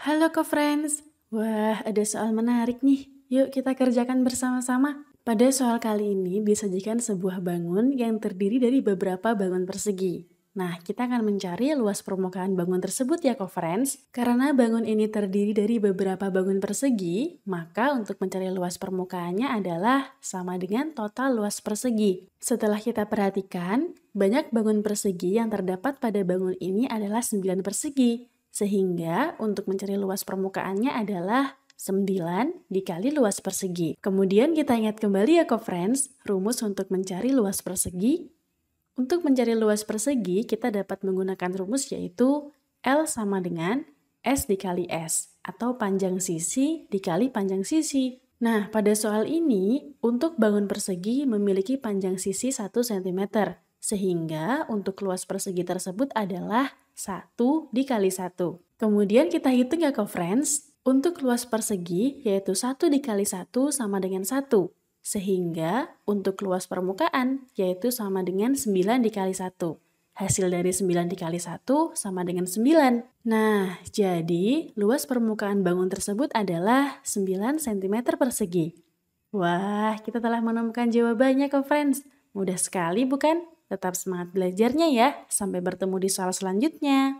Halo co-friends, wah ada soal menarik nih. Yuk kita kerjakan bersama-sama. Pada soal kali ini disajikan sebuah bangun yang terdiri dari beberapa bangun persegi. Nah, kita akan mencari luas permukaan bangun tersebut ya co-friends. Karena bangun ini terdiri dari beberapa bangun persegi, maka untuk mencari luas permukaannya adalah sama dengan total luas persegi. Setelah kita perhatikan, banyak bangun persegi yang terdapat pada bangun ini adalah 9 persegi. Sehingga untuk mencari luas permukaannya adalah 9 dikali luas persegi. Kemudian kita ingat kembali ya co-friends, rumus untuk mencari luas persegi. Untuk mencari luas persegi, kita dapat menggunakan rumus yaitu L sama dengan S dikali S atau panjang sisi dikali panjang sisi. Nah, pada soal ini, untuk bangun persegi memiliki panjang sisi 1 cm sehingga untuk luas persegi tersebut adalah 1 dikali 1. Kemudian kita hitung ya ke friends, untuk luas persegi yaitu 1 dikali 1 sama dengan 1. Sehingga untuk luas permukaan yaitu sama dengan 9 dikali 1. Hasil dari 9 dikali 1 sama dengan 9. Nah, jadi luas permukaan bangun tersebut adalah 9 cm persegi. Wah, kita telah menemukan jawabannya ke friends. Mudah sekali bukan? Tetap semangat belajarnya ya. Sampai bertemu di soal selanjutnya.